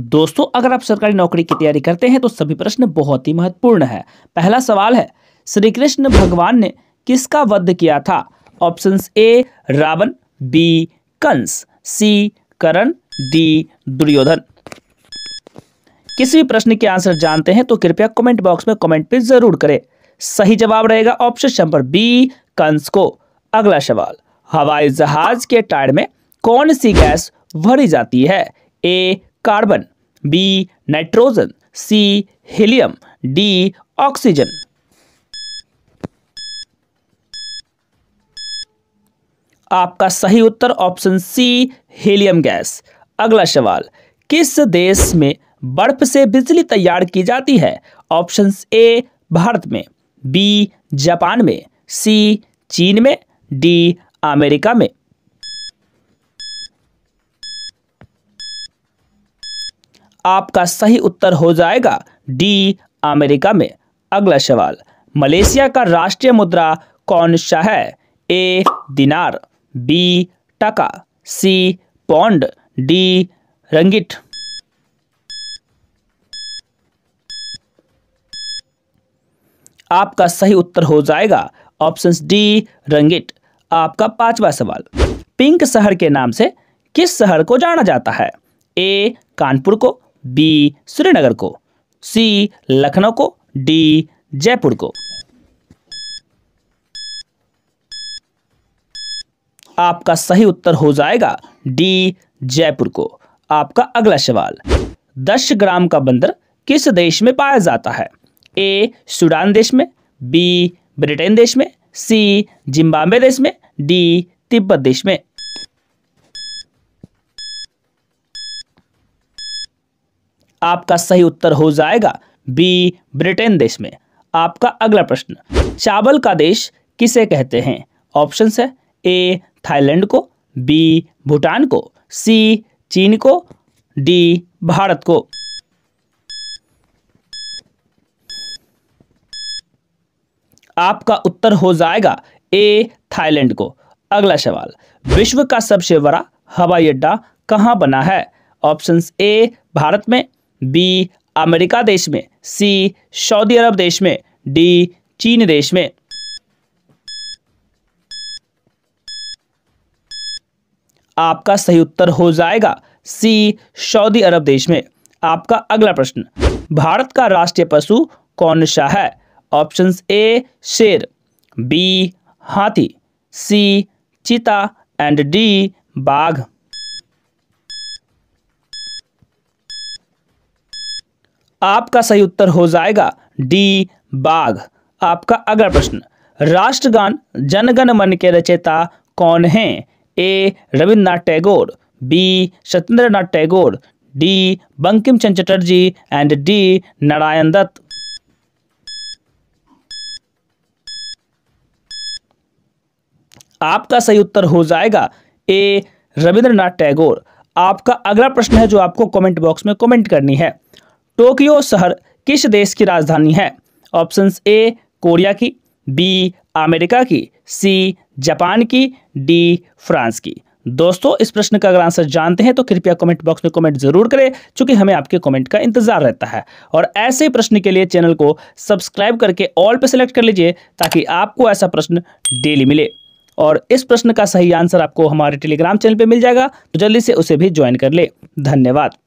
दोस्तों अगर आप सरकारी नौकरी की तैयारी करते हैं तो सभी प्रश्न बहुत ही महत्वपूर्ण है पहला सवाल है श्री कृष्ण भगवान ने किसका वध किया था option A Ravan B Kans C Karan D Duryodhan किसी भी प्रश्न के आंसर जानते हैं तो कृपया कमेंट बॉक्स में कमेंट पे जरूर करें सही जवाब रहेगा ऑप्शन नंबर बी कंस को अगला सवाल हवाई जहाज के टायर में कौन सी गैस भरी जाती है A carbon B nitrogen C helium D oxygen आपका सही उत्तर ऑप्शन सी हीलियम गैस अगला सवाल किस देश में बर्फ से बिजली तैयार की जाती है ऑप्शन ए भारत में बी जापान में सी चीन में डी अमेरिका में आपका सही उत्तर हो जाएगा डी अमेरिका में अगला सवाल मलेशिया का राष्ट्रीय मुद्रा कौन सा है ए दिनार बी टका सी पौंड डी रंगिट आपका सही उत्तर हो जाएगा ऑप्शन डी रंगिट आपका पांचवा सवाल पिंक शहर के नाम से किस शहर को जाना जाता है ए कानपुर को बी श्रीनगर को सी लखनऊ को डी जयपुर को आपका सही उत्तर हो जाएगा डी जयपुर को आपका अगला सवाल दस ग्राम का बंदर किस देश में पाया जाता है ए सूडान देश में बी ब्रिटेन देश में सी जिम्बाब्वे देश में डी तिब्बत देश में आपका सही उत्तर हो जाएगा बी ब्रिटेन देश में आपका अगला प्रश्न चावल का देश किसे कहते हैं ऑप्शन है ए थाईलैंड को बी भूटान को सी चीन को डी भारत को आपका उत्तर हो जाएगा ए थाईलैंड को अगला सवाल विश्व का सबसे बड़ा हवाई अड्डा कहां बना है ऑप्शंस ए भारत में बी अमेरिका देश में सी सऊदी अरब देश में डी चीन देश में आपका सही उत्तर हो जाएगा सी सऊदी अरब देश में आपका अगला प्रश्न भारत का राष्ट्रीय पशु कौन सा है ऑप्शंस ए शेर बी हाथी सी चीता एंड डी बाघ आपका सही उत्तर हो जाएगा डी बाघ आपका अगला प्रश्न राष्ट्रगान जनगण मन के रचयिता कौन हैं A Rabindranath Tagore B Satyendra Nath Tagore D Bankim Chand Chatterjee and D Narayan Dutt आपका सही उत्तर हो जाएगा ए रविंद्रनाथ टैगोर आपका अगला प्रश्न है जो आपको कमेंट बॉक्स में कमेंट करनी है टोक्यो शहर किस देश की राजधानी है ऑप्शंस ए कोरिया की बी अमेरिका की सी जापान की डी फ्रांस की दोस्तों इस प्रश्न का अगर आंसर जानते हैं तो कृपया कमेंट बॉक्स में कमेंट जरूर करें क्योंकि हमें आपके कमेंट का इंतजार रहता है और ऐसे प्रश्न के लिए चैनल को सब्सक्राइब करके ऑल पे सेलेक्ट कर लीजिए ताकि आपको ऐसा प्रश्न डेली मिले और इस प्रश्न का सही आंसर आपको हमारे टेलीग्राम चैनल पर मिल जाएगा तो जल्दी से उसे भी ज्वाइन कर ले धन्यवाद